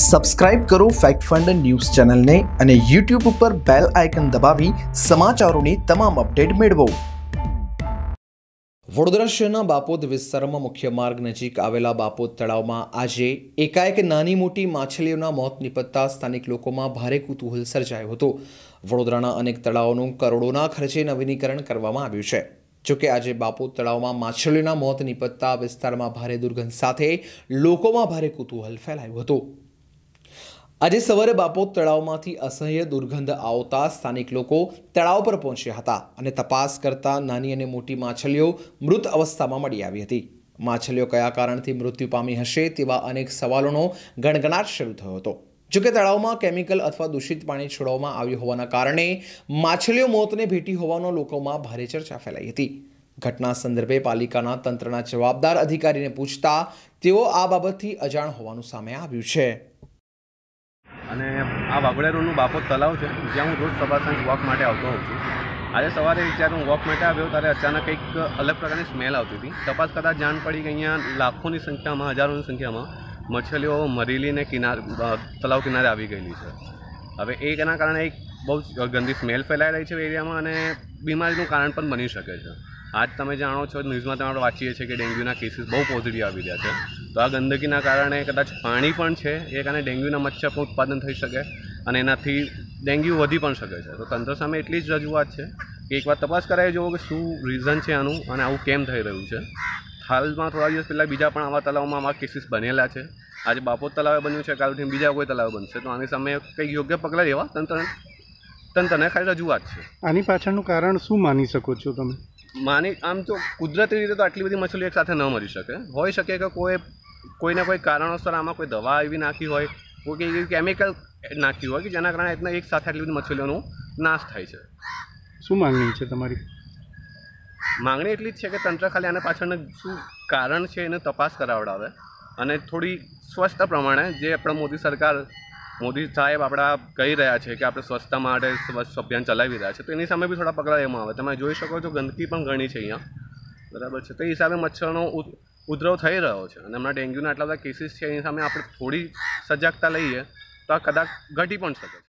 subscribe કરો fact fund news ચેનલને અને યુટ્યુબ ઉપર બેલ આઇકન દબાવી સમાચારોની તમામ અપડેટ મેળવો વડોદરા શહેરના બાપોદ વિસ્તારમાં મુખ્ય માર્ગ નજીક આવેલા બાપોદ તળાવમાં આજે એકાએક નાની મોટી માછલીઓના મોત નિપજતા સ્થાનિક લોકોમાં ભારે કુતૂહલ સર્જાયો હતો વડોદરાના અનેક તળાવોનું કરોડોના ખર્ચે નવીનીકરણ કરવામાં આવ્યું છે જોકે આજે બાપુ તળાવમાં માછલીઓના મોત નિપજતા વિસ્તારમાં ભારે દુર્ગંધ સાથે લોકોમાં ભારે કુતૂહલ ફેલાયું હતું આજે સવારે બાપોદ તળાવમાંથી અસહ્ય દુર્ગંધ આવતા સ્થાનિક લોકો તળાવ પર પહોંચ્યા હતા અને તપાસ કરતા નાની અને મોટી માછલીઓ મૃત અવસ્થામાં મળી આવી હતી માછલીઓ કયા કારણથી મૃત્યુ પામી હશે તેવા અનેક સવાલોનો ગણગણાટ શરૂ થયો હતો જોકે તળાવમાં કેમિકલ અથવા દૂષિત પાણી છોડવામાં આવ્યું હોવાના કારણે માછલીઓ મોતને ભેટી હોવાનો લોકોમાં ભારે ચર્ચા ફેલાઈ હતી ઘટના સંદર્ભે પાલિકાના તંત્રના જવાબદાર અધિકારીને પૂછતા તેઓ આ બાબતથી અજાણ હોવાનું સામે આવ્યું છે અને આ વાઘોડિયા રોડનું બાપોદ તલાવ છે જ્યાં હું રોજ સવાર સાંજ વોક માટે આવતો હોઉં છું આજે સવારે જ્યારે હું વોક માટે આવ્યો ત્યારે અચાનક એક અલગ પ્રકારની સ્મેલ આવતી હતી તપાસ કરતાં જાણ પડી કે અહીંયા લાખોની સંખ્યામાં હજારોની સંખ્યામાં મચ્છલીઓ મરેલીને કિનાર તલાવ કિનારે આવી ગયેલી છે હવે એ એના કારણે એક બહુ જ ગંદી સ્મેલ ફેલાઈ રહી છે એરિયામાં અને બીમારીનું કારણ પણ બની શકે છે આજ તમે જાણો છો ન્યૂઝમાં તમારે વાંચીએ છીએ કે ડેન્ગ્યુના કેસીસ બહુ પોઝિટિવ આવી રહ્યા છે તો આ ગંદકીના કારણે કદાચ પાણી પણ છે એ કારણે ડેન્ગ્યુના મચ્છર પણ ઉત્પાદન થઈ શકે અને એનાથી ડેન્ગ્યુ વધી પણ શકે છે તો તંત્ર સામે એટલી જ રજૂઆત છે કે એકવાર તપાસ કરાવી જુઓ કે શું રીઝન છે આનું અને આવું કેમ થઈ રહ્યું છે હાલમાં થોડા દિવસ પહેલાં બીજા પણ આવા તલાવમાં આવા કેસીસ બનેલા છે આજે બાપોદ તલાવે બન્યું છે કાલથી બીજા કોઈ તલાવ બનશે તો આની સામે કંઈક યોગ્ય પગલાં લેવા તંત્ર તંત્રને ખાલી રજૂઆત છે આની પાછળનું કારણ શું માની શકો છો તમે માની આમ તો કુદરતી રીતે તો આટલી બધી મછલીઓ એકસાથે ન મરી શકે હોઈ શકે કે કોઈ કોઈને કોઈ કારણોસર આમાં કોઈ દવા એવી નાખી હોય કોઈ એવી કેમિકલ નાખ્યું હોય કે જેના કારણે એકના એક સાથે આટલી બધી મચ્છલીઓનો નાશ થાય છે શું માંગણી છે તમારી માંગણી એટલી જ છે કે તંત્ર ખાલી આના પાછળનું શું કારણ છે એને તપાસ કરાવડાવે અને થોડી સ્વચ્છતા પ્રમાણે જે આપણા મોદી સરકાર મોદી સાહેબ આપણા કહી રહ્યા છે કે આપણે સ્વચ્છતા માટે સ્વચ્છ અભિયાન ચલાવી રહ્યા છે તો એની સામે બી થોડા પગલાં એમાં આવે તમે જોઈ શકો છો ગંદકી પણ ઘણી છે અહીંયા બરાબર છે તો એ હિસાબે મચ્છરનો ઉદ્ધવ થઈ રહ્યો છે અને હમણાં ડેન્ગ્યુના આટલા બધા કેસીસ છે એની સામે આપણે થોડી સજાગતા લઈએ તો આ કદાચ ઘટી પણ શકે